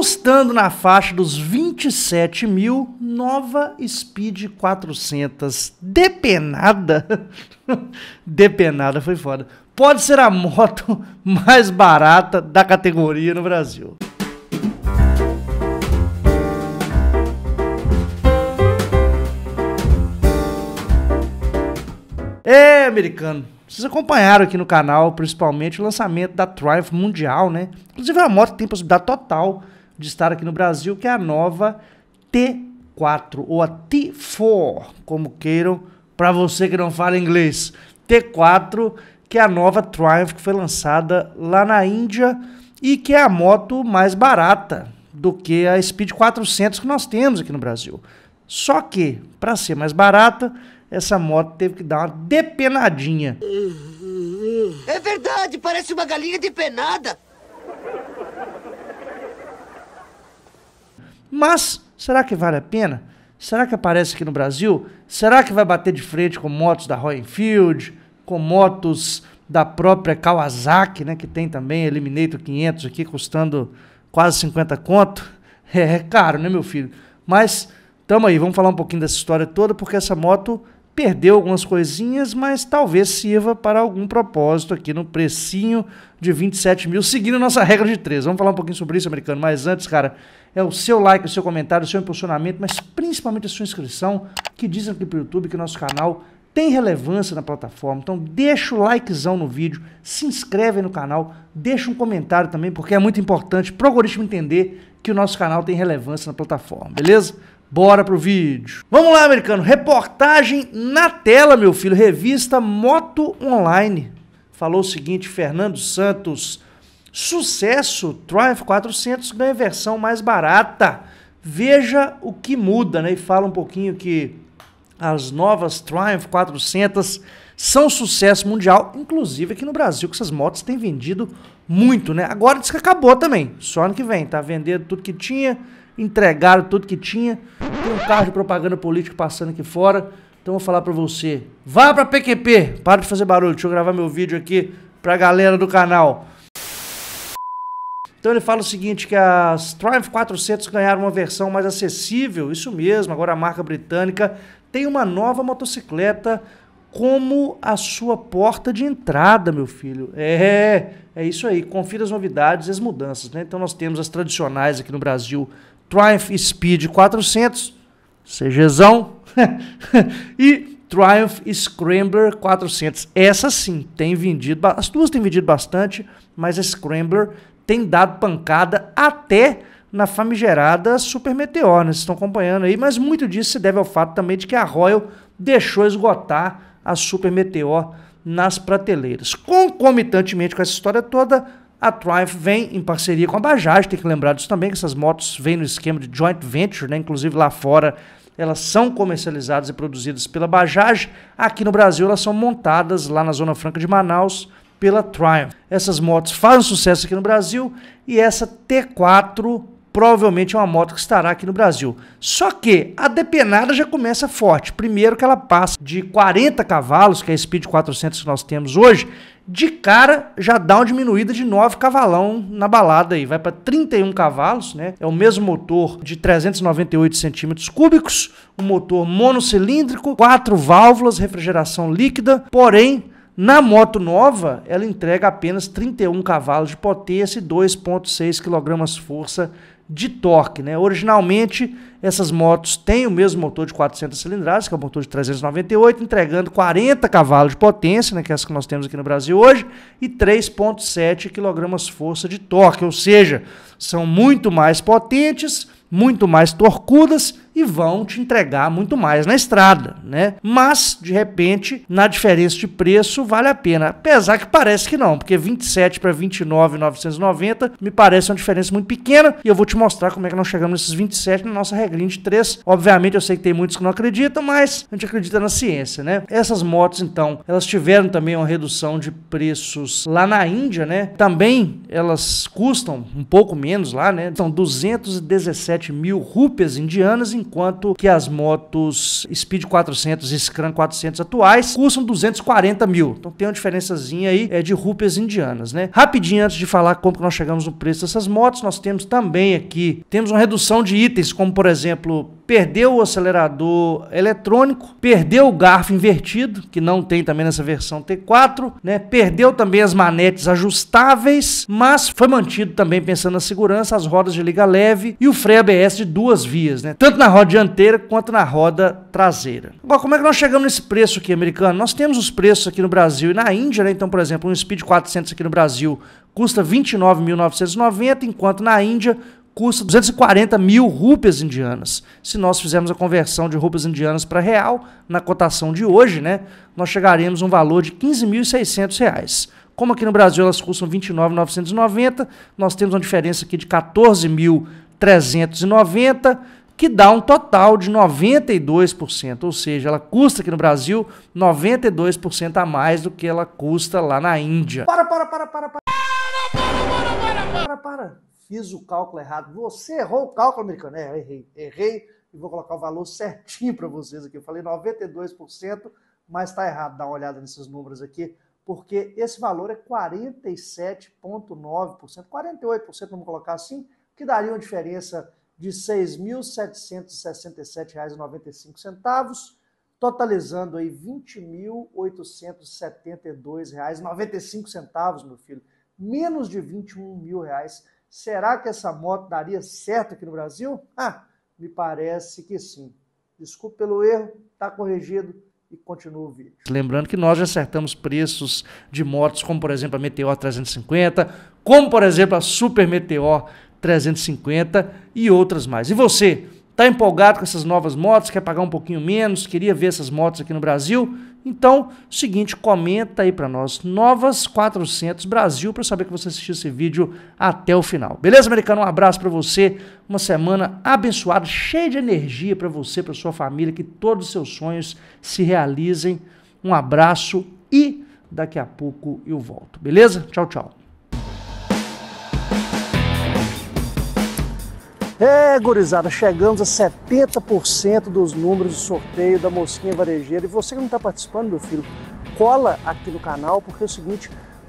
custando na faixa dos 27 mil, nova Speed 400, depenada, depenada foi foda, pode ser a moto mais barata da categoria no Brasil. É, americano, vocês acompanharam aqui no canal, principalmente, o lançamento da Triumph Mundial, né? Inclusive é uma moto que tem possibilidade total de estar aqui no Brasil, que é a nova T4 ou a T4, como queiram, para você que não fala inglês. T4, que é a nova Triumph que foi lançada lá na Índia e que é a moto mais barata do que a Speed 400 que nós temos aqui no Brasil. Só que, para ser mais barata, essa moto teve que dar uma depenadinha. É verdade, parece uma galinha depenada. Mas será que vale a pena? Será que aparece aqui no Brasil? Será que vai bater de frente com motos da Royal Enfield, com motos da própria Kawasaki, né, que tem também Eliminator 500 aqui custando quase 50 conto? É, é caro, né, meu filho? Mas tamo aí, vamos falar um pouquinho dessa história toda porque essa moto perdeu algumas coisinhas, mas talvez sirva para algum propósito aqui no precinho de 27 mil, seguindo nossa regra de três, Vamos falar um pouquinho sobre isso, americano, mas antes, cara, é o seu like, o seu comentário, o seu impulsionamento, mas principalmente a sua inscrição, que diz aqui para o YouTube que nosso canal tem relevância na plataforma. Então deixa o likezão no vídeo, se inscreve no canal, deixa um comentário também, porque é muito importante para o algoritmo entender que o nosso canal tem relevância na plataforma, beleza? Bora pro vídeo. Vamos lá, americano. Reportagem na tela, meu filho. Revista Moto Online. Falou o seguinte, Fernando Santos. Sucesso, Triumph 400 ganha versão mais barata. Veja o que muda, né? E fala um pouquinho que as novas Triumph 400 são sucesso mundial, inclusive aqui no Brasil, que essas motos têm vendido muito, né? Agora diz que acabou também, só ano que vem, tá vendendo tudo que tinha, entregaram tudo que tinha. Tem um carro de propaganda política passando aqui fora. Então eu vou falar pra você. Vá pra PQP! Para de fazer barulho, deixa eu gravar meu vídeo aqui pra galera do canal. Então ele fala o seguinte, que as Triumph 400 ganharam uma versão mais acessível, isso mesmo, agora a marca britânica tem uma nova motocicleta como a sua porta de entrada, meu filho. É, é isso aí. Confira as novidades e as mudanças, né? Então nós temos as tradicionais aqui no Brasil Triumph Speed 400, CGzão, e Triumph Scrambler 400. Essa sim tem vendido, as duas têm vendido bastante, mas a Scrambler tem dado pancada até na famigerada Super Meteor, né? Vocês estão acompanhando aí, mas muito disso se deve ao fato também de que a Royal deixou esgotar a Super Meteor nas prateleiras. Concomitantemente com essa história toda, a Triumph vem em parceria com a Bajaj, tem que lembrar disso também, que essas motos vêm no esquema de joint venture, né? inclusive lá fora elas são comercializadas e produzidas pela Bajaj, aqui no Brasil elas são montadas lá na Zona Franca de Manaus pela Triumph. Essas motos fazem sucesso aqui no Brasil e essa T4 provavelmente é uma moto que estará aqui no Brasil. Só que a depenada já começa forte. Primeiro que ela passa de 40 cavalos, que é a Speed 400 que nós temos hoje, de cara já dá uma diminuída de 9 cavalão na balada aí, vai para 31 cavalos, né? É o mesmo motor de 398 centímetros cúbicos, um motor monocilíndrico, quatro válvulas, refrigeração líquida, porém na moto nova, ela entrega apenas 31 cavalos de potência e 2.6 kg-força de torque. Né? Originalmente, essas motos têm o mesmo motor de 400 cilindradas, que é o motor de 398, entregando 40 cavalos de potência, né, que é essa que nós temos aqui no Brasil hoje, e 3.7 kg-força de torque, ou seja, são muito mais potentes, muito mais torcudas e vão te entregar muito mais na estrada, né? Mas, de repente, na diferença de preço, vale a pena. Apesar que parece que não, porque 27 para 29,990 me parece uma diferença muito pequena e eu vou te mostrar como é que nós chegamos nesses 27 na nossa regrinha de 3. Obviamente, eu sei que tem muitos que não acreditam, mas a gente acredita na ciência, né? Essas motos, então, elas tiveram também uma redução de preços lá na Índia, né? Também elas custam um pouco menos lá, né? São 217 mil rúpias indianas, em enquanto que as motos Speed 400 e Scram 400 atuais custam 240 mil. Então tem uma diferençazinha aí é, de rúpias indianas, né? Rapidinho, antes de falar como que nós chegamos no preço dessas motos, nós temos também aqui, temos uma redução de itens, como por exemplo, perdeu o acelerador eletrônico, perdeu o garfo invertido, que não tem também nessa versão T4, né? Perdeu também as manetes ajustáveis, mas foi mantido também pensando na segurança, as rodas de liga leve e o freio ABS de duas vias, né? Tanto na roda dianteira quanto na roda traseira. Agora, como é que nós chegamos nesse preço aqui americano? Nós temos os preços aqui no Brasil e na Índia, né? Então, por exemplo, um Speed 400 aqui no Brasil custa 29.990, enquanto na Índia custa 240 mil rúpias indianas. Se nós fizermos a conversão de rúpias indianas para real, na cotação de hoje, né, nós chegaremos a um valor de 15.600 reais. Como aqui no Brasil elas custam 29.990, nós temos uma diferença aqui de 14.390, que dá um total de 92%, ou seja, ela custa aqui no Brasil 92% a mais do que ela custa lá na Índia. Para, para, para, para, para. Para, para, para, para, para. para fiz o cálculo errado. Você errou o cálculo, americano? É, errei, errei e vou colocar o valor certinho para vocês aqui. Eu falei 92%, mas está errado. Dá uma olhada nesses números aqui, porque esse valor é 47,9%, 48%, vamos colocar assim, que daria uma diferença de R$ 6.767,95, totalizando aí R$ 20.872,95, meu filho, menos de R$ 21 mil reais Será que essa moto daria certo aqui no Brasil? Ah, me parece que sim. Desculpe pelo erro, está corrigido e continua o vídeo. Lembrando que nós já acertamos preços de motos, como por exemplo a Meteor 350, como por exemplo a Super Meteor 350 e outras mais. E você, está empolgado com essas novas motos? Quer pagar um pouquinho menos? Queria ver essas motos aqui no Brasil? Então, seguinte, comenta aí para nós, Novas 400 Brasil, para saber que você assistiu esse vídeo até o final. Beleza, americano? Um abraço para você, uma semana abençoada, cheia de energia para você, para sua família, que todos os seus sonhos se realizem. Um abraço e daqui a pouco eu volto. Beleza? Tchau, tchau. É, gurizada, chegamos a 70% dos números do sorteio da Mosquinha Varejeira. E você que não está participando, meu filho, cola aqui no canal, porque é o seguinte,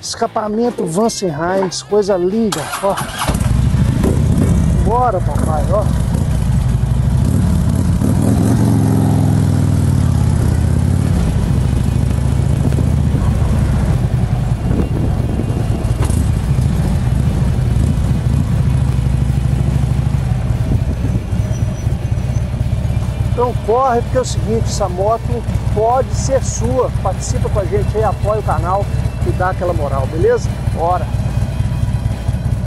Escapamento Vansenheim, coisa linda, ó. Bora, papai, ó. Então corre, porque é o seguinte, essa moto pode ser sua. Participa com a gente aí, apoia o canal e dá aquela moral, beleza? Bora!